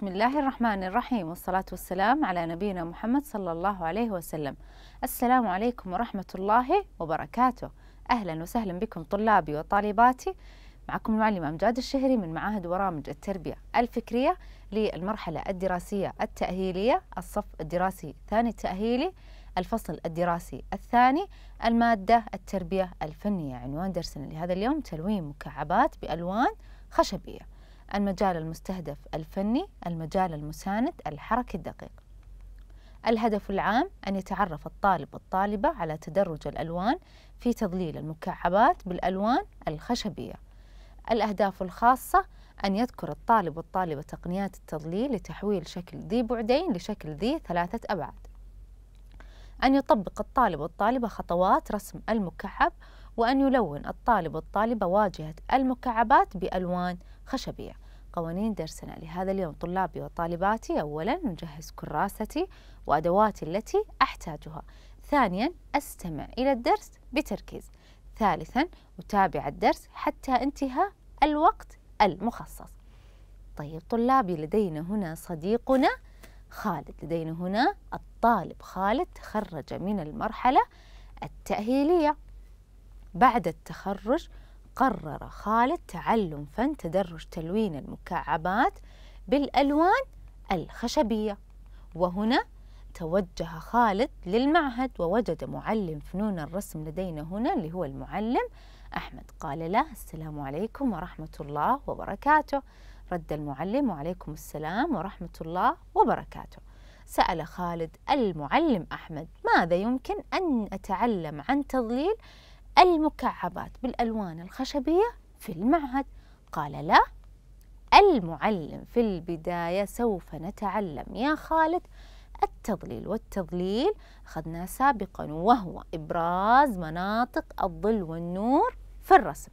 بسم الله الرحمن الرحيم والصلاة والسلام على نبينا محمد صلى الله عليه وسلم السلام عليكم ورحمة الله وبركاته أهلا وسهلا بكم طلابي وطالباتي معكم المعلمة أمجاد الشهري من معاهد برامج التربية الفكرية للمرحلة الدراسية التأهيلية الصف الدراسي ثاني التأهيلي الفصل الدراسي الثاني المادة التربية الفنية عنوان درسنا لهذا اليوم تلوين مكعبات بألوان خشبية المجال المستهدف الفني المجال المساند الحركي الدقيق الهدف العام أن يتعرف الطالب والطالبة على تدرج الألوان في تظليل المكعبات بالألوان الخشبية الأهداف الخاصة أن يذكر الطالب والطالبة تقنيات التظليل لتحويل شكل ذي بعدين لشكل ذي ثلاثة أبعاد أن يطبق الطالب والطالبة خطوات رسم المكعب وأن يلون الطالب والطالبة واجهة المكعبات بألوان خشبية قوانين درسنا لهذا اليوم طلابي وطالباتي أولا نجهز كراستي وأدواتي التي أحتاجها ثانيا أستمع إلى الدرس بتركيز ثالثا أتابع الدرس حتى انتهاء الوقت المخصص طيب طلابي لدينا هنا صديقنا خالد لدينا هنا الطالب خالد تخرج من المرحلة التأهيلية بعد التخرج قرر خالد تعلم فن تدرج تلوين المكعبات بالألوان الخشبية وهنا توجه خالد للمعهد ووجد معلم فنون الرسم لدينا هنا اللي هو المعلم أحمد قال له السلام عليكم ورحمة الله وبركاته رد المعلم وعليكم السلام ورحمة الله وبركاته سأل خالد المعلم أحمد ماذا يمكن أن أتعلم عن تظليل المكعبات بالألوان الخشبية في المعهد قال لا المعلم في البداية سوف نتعلم يا خالد التضليل والتضليل أخذناه سابقا وهو إبراز مناطق الظل والنور في الرسم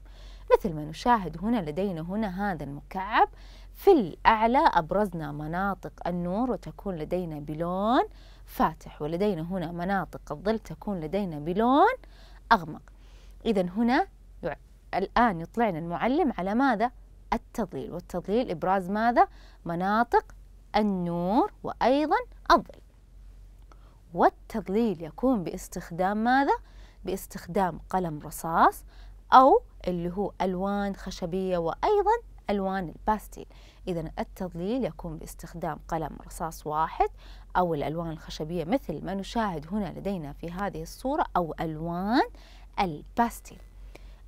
مثل ما نشاهد هنا لدينا هنا هذا المكعب في الأعلى أبرزنا مناطق النور وتكون لدينا بلون فاتح ولدينا هنا مناطق الظل تكون لدينا بلون أغمق إذا هنا الآن يطلعنا المعلم على ماذا؟ التظليل، والتظليل إبراز ماذا؟ مناطق النور وأيضا الظل والتظليل يكون باستخدام ماذا؟ باستخدام قلم رصاص أو اللي هو ألوان خشبية وأيضا ألوان الباستيل إذا التظليل يكون باستخدام قلم رصاص واحد أو الألوان الخشبية مثل ما نشاهد هنا لدينا في هذه الصورة أو ألوان الباستيل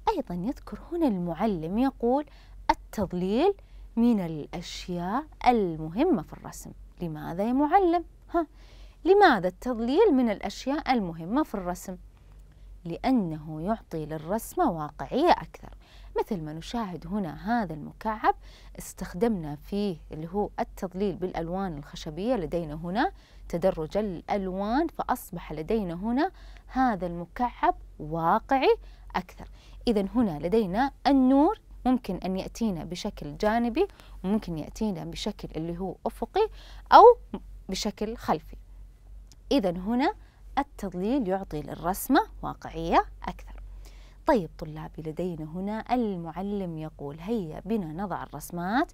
أيضا يذكر هنا المعلم يقول التضليل من الأشياء المهمة في الرسم لماذا يا معلم؟ ها لماذا التضليل من الأشياء المهمة في الرسم؟ لأنه يعطي للرسمة واقعية أكثر مثل ما نشاهد هنا هذا المكعب استخدمنا فيه اللي هو التضليل بالألوان الخشبية لدينا هنا تدرج الألوان فأصبح لدينا هنا هذا المكعب واقعي أكثر إذا هنا لدينا النور ممكن أن يأتينا بشكل جانبي وممكن يأتينا بشكل اللي هو أفقي أو بشكل خلفي إذا هنا التضليل يعطي للرسمة واقعية أكثر طيب طلابي لدينا هنا المعلم يقول هيا بنا نضع الرسمات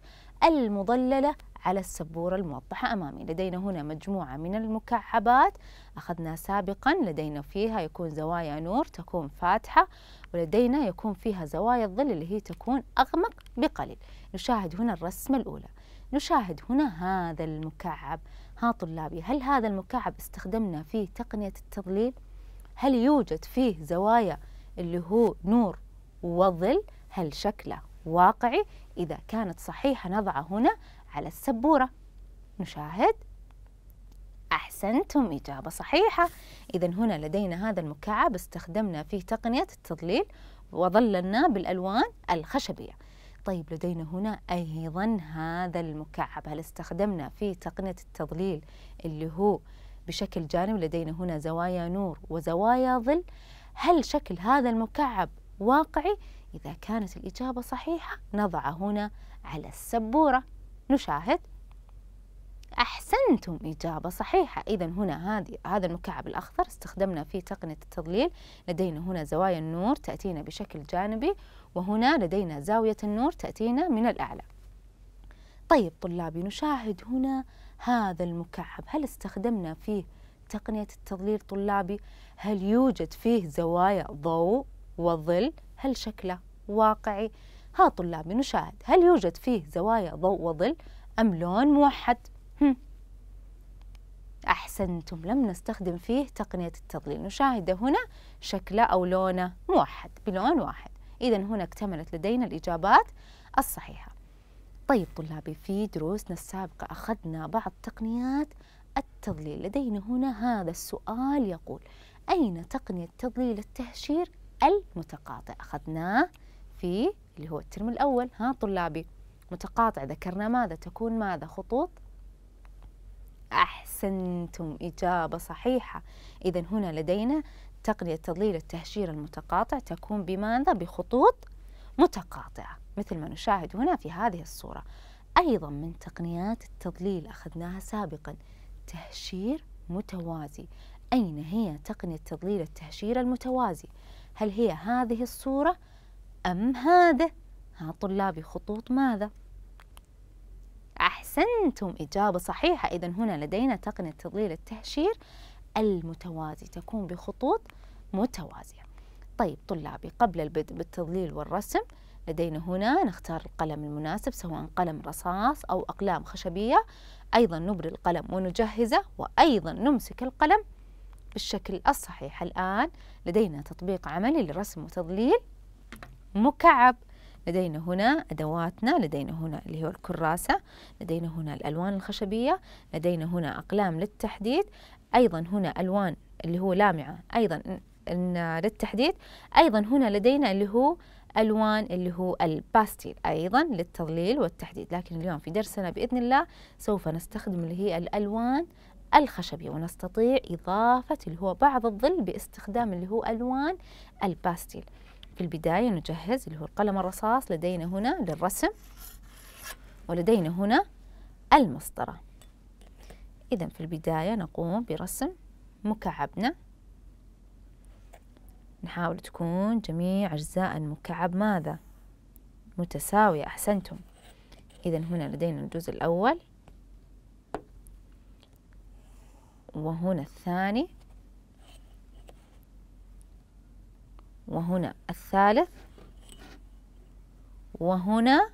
المضللة على السبورة الموضحة أمامي لدينا هنا مجموعة من المكعبات أخذنا سابقا لدينا فيها يكون زوايا نور تكون فاتحة ولدينا يكون فيها زوايا الظل اللي هي تكون أغمق بقليل نشاهد هنا الرسمة الأولى نشاهد هنا هذا المكعب ها طلابي هل هذا المكعب استخدمنا فيه تقنية التظليل؟ هل يوجد فيه زوايا اللي هو نور وظل؟ هل شكله واقعي إذا كانت صحيحة نضعه هنا على السبورة نشاهد أحسنتم إجابة صحيحة إذا هنا لدينا هذا المكعب استخدمنا فيه تقنية التضليل وظللناه بالألوان الخشبية طيب لدينا هنا أيضا هذا المكعب هل استخدمنا فيه تقنية التضليل اللي هو بشكل جانب لدينا هنا زوايا نور وزوايا ظل هل شكل هذا المكعب واقعي إذا كانت الإجابة صحيحة نضع هنا على السبورة نشاهد أحسنتم إجابة صحيحة إذا هنا هذه هذا المكعب الأخضر استخدمنا فيه تقنية التضليل لدينا هنا زوايا النور تأتينا بشكل جانبي وهنا لدينا زاوية النور تأتينا من الأعلى طيب طلابي نشاهد هنا هذا المكعب هل استخدمنا فيه تقنية التضليل طلابي هل يوجد فيه زوايا ضوء والظل هل شكله واقعي ها طلابي نشاهد هل يوجد فيه زوايا ضوء وظل أم لون موحد هم. أحسنتم لم نستخدم فيه تقنية التضليل نشاهد هنا شكله أو لونه موحد بلون واحد إذا هنا اكتملت لدينا الإجابات الصحيحة طيب طلابي في دروسنا السابقة أخذنا بعض تقنيات التضليل لدينا هنا هذا السؤال يقول أين تقنية تضليل التهشير المتقاطع أخذناه في اللي هو الترم الأول ها طلابي متقاطع ذكرنا ماذا تكون ماذا خطوط أحسنتم إجابة صحيحة إذا هنا لدينا تقنية تضليل التهشير المتقاطع تكون بماذا بخطوط متقاطعة مثل ما نشاهد هنا في هذه الصورة أيضا من تقنيات التضليل أخذناها سابقا تهشير متوازي أين هي تقنية تضليل التهشير المتوازي هل هي هذه الصورة أم هذا؟ ها طلابي خطوط ماذا؟ أحسنتم إجابة صحيحة إذا هنا لدينا تقنية تضليل التهشير المتوازي تكون بخطوط متوازية طيب طلابي قبل البدء بالتضليل والرسم لدينا هنا نختار القلم المناسب سواء قلم رصاص أو أقلام خشبية أيضا نبري القلم ونجهزه وأيضا نمسك القلم بالشكل الصحيح الآن لدينا تطبيق عملي للرسم وتظليل مكعب لدينا هنا أدواتنا لدينا هنا اللي هو الكراسة لدينا هنا الألوان الخشبية لدينا هنا أقلام للتحديد أيضا هنا ألوان اللي هو لامعة أيضا للتحديد أيضا هنا لدينا اللي هو ألوان اللي هو الباستيل أيضا للتظليل والتحديد لكن اليوم في درسنا بإذن الله سوف نستخدم اللي هي الألوان الخشبي يعني ونستطيع إضافة اللي هو بعض الظل باستخدام اللي هو ألوان الباستيل في البداية نجهز اللي هو القلم الرصاص لدينا هنا للرسم ولدينا هنا المسطرة إذا في البداية نقوم برسم مكعبنا نحاول تكون جميع أجزاء المكعب ماذا؟ متساوية أحسنتم إذا هنا لدينا الجزء الأول وهنا الثاني وهنا الثالث وهنا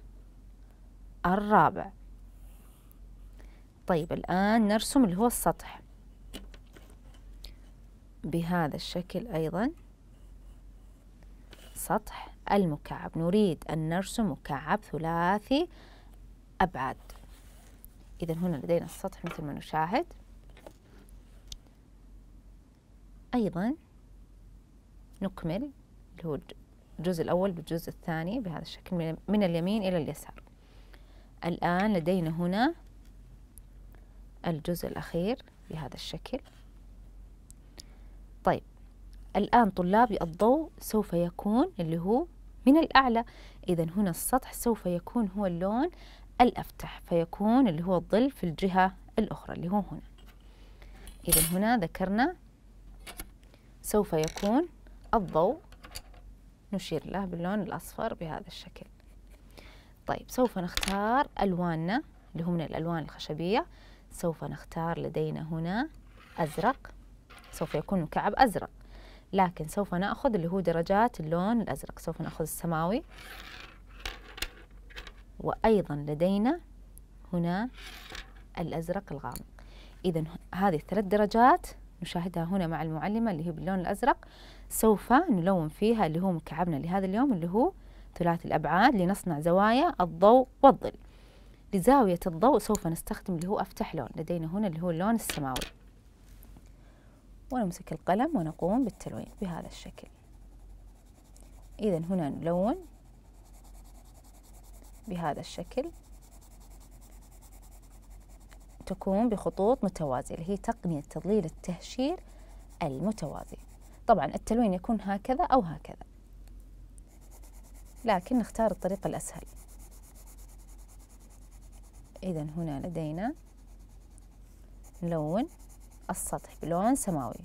الرابع طيب الآن نرسم اللي هو السطح بهذا الشكل أيضا سطح المكعب نريد أن نرسم مكعب ثلاثي أبعاد إذا هنا لدينا السطح مثل ما نشاهد أيضا نكمل اللي هو الجزء الأول بالجزء الثاني بهذا الشكل من اليمين إلى اليسار الآن لدينا هنا الجزء الأخير بهذا الشكل طيب الآن طلابي الضوء سوف يكون اللي هو من الأعلى إذا هنا السطح سوف يكون هو اللون الأفتح فيكون اللي هو الظل في الجهة الأخرى اللي هو هنا إذا هنا ذكرنا سوف يكون الضوء نشير له باللون الأصفر بهذا الشكل طيب سوف نختار ألواننا اللي هو من الألوان الخشبية سوف نختار لدينا هنا أزرق سوف يكون مكعب أزرق لكن سوف نأخذ اللي هو درجات اللون الأزرق سوف نأخذ السماوي وأيضا لدينا هنا الأزرق الغامق إذا هذه الثلاث درجات نشاهدها هنا مع المعلمة اللي هي باللون الأزرق سوف نلون فيها اللي هو مكعبنا لهذا اليوم اللي هو ثلاثي الأبعاد لنصنع زوايا الضوء والظل لزاوية الضوء سوف نستخدم اللي هو أفتح لون لدينا هنا اللي هو اللون السماوي ونمسك القلم ونقوم بالتلوين بهذا الشكل إذا هنا نلون بهذا الشكل تكون بخطوط متوازية اللي هي تقنية تضليل التهشير المتوازي طبعا التلوين يكون هكذا أو هكذا لكن نختار الطريقة الأسهل إذا هنا لدينا نلون السطح بلون سماوي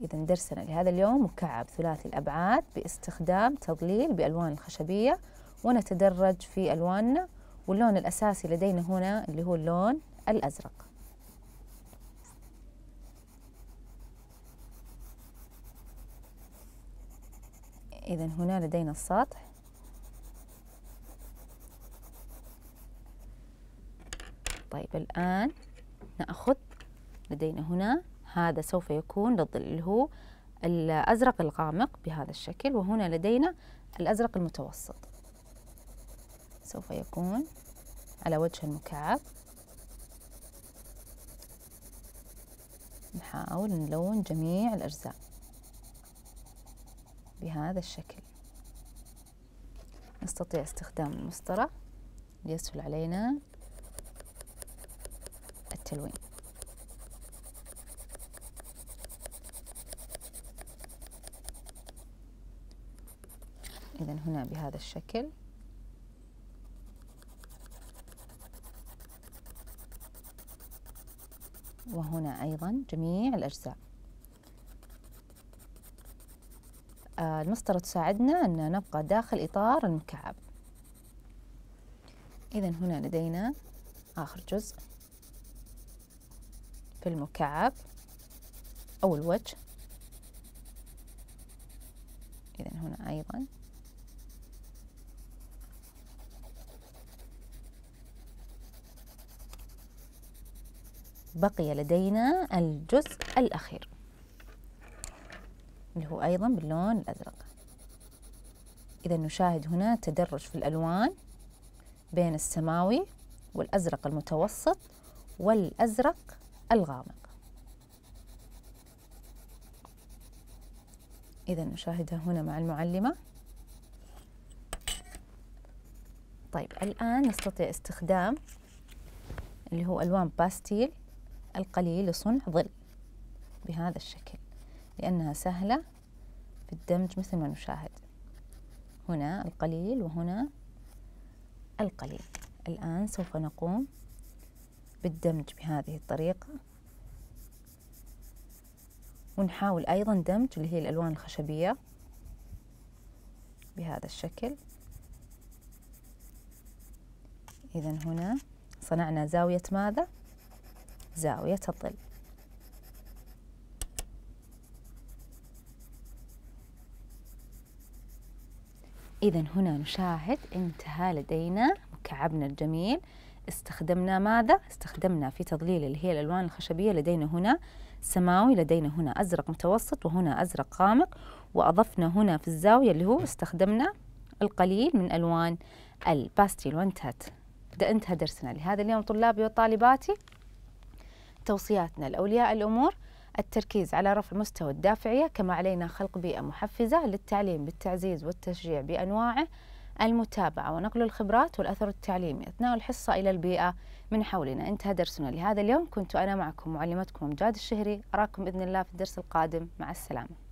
إذا درسنا لهذا اليوم مكعب ثلاثي الأبعاد باستخدام تضليل بألوان الخشبية ونتدرج في ألواننا واللون الأساسي لدينا هنا اللي هو اللون الأزرق إذا هنا لدينا السطح طيب الآن نأخذ لدينا هنا هذا سوف يكون للظل اللي هو الأزرق الغامق بهذا الشكل وهنا لدينا الأزرق المتوسط سوف يكون على وجه المكعب نحاول نلون جميع الأجزاء بهذا الشكل نستطيع استخدام المسطرة ليسهل علينا التلوين إذا هنا بهذا الشكل وهنا أيضا جميع الأجزاء آه، المسطرة تساعدنا أن نبقى داخل إطار المكعب إذا هنا لدينا آخر جزء في المكعب أو الوجه إذا هنا أيضا بقي لدينا الجزء الأخير اللي هو أيضا باللون الأزرق إذا نشاهد هنا تدرج في الألوان بين السماوي والأزرق المتوسط والأزرق الغامق إذا نشاهدها هنا مع المعلمة طيب الآن نستطيع استخدام اللي هو ألوان باستيل القليل لصنع ظل بهذا الشكل لأنها سهلة في الدمج مثل ما نشاهد هنا القليل وهنا القليل الآن سوف نقوم بالدمج بهذه الطريقة ونحاول أيضا دمج اللي هي الألوان الخشبية بهذا الشكل إذا هنا صنعنا زاوية ماذا؟ زاوية الظل إذا هنا نشاهد انتهى لدينا مكعبنا الجميل استخدمنا ماذا؟ استخدمنا في تظليل اللي هي الألوان الخشبية لدينا هنا سماوي لدينا هنا أزرق متوسط وهنا أزرق غامق وأضفنا هنا في الزاوية اللي هو استخدمنا القليل من ألوان الباستيل وانتهت ده انتهى درسنا لهذا اليوم طلابي وطالباتي توصياتنا لأولياء الأمور التركيز على رفع مستوى الدافعية كما علينا خلق بيئة محفزة للتعليم بالتعزيز والتشجيع بأنواعه المتابعة ونقل الخبرات والأثر التعليمي أثناء الحصة إلى البيئة من حولنا انتهى درسنا لهذا اليوم كنت أنا معكم معلمتكم أمجاد الشهري أراكم بإذن الله في الدرس القادم مع السلامة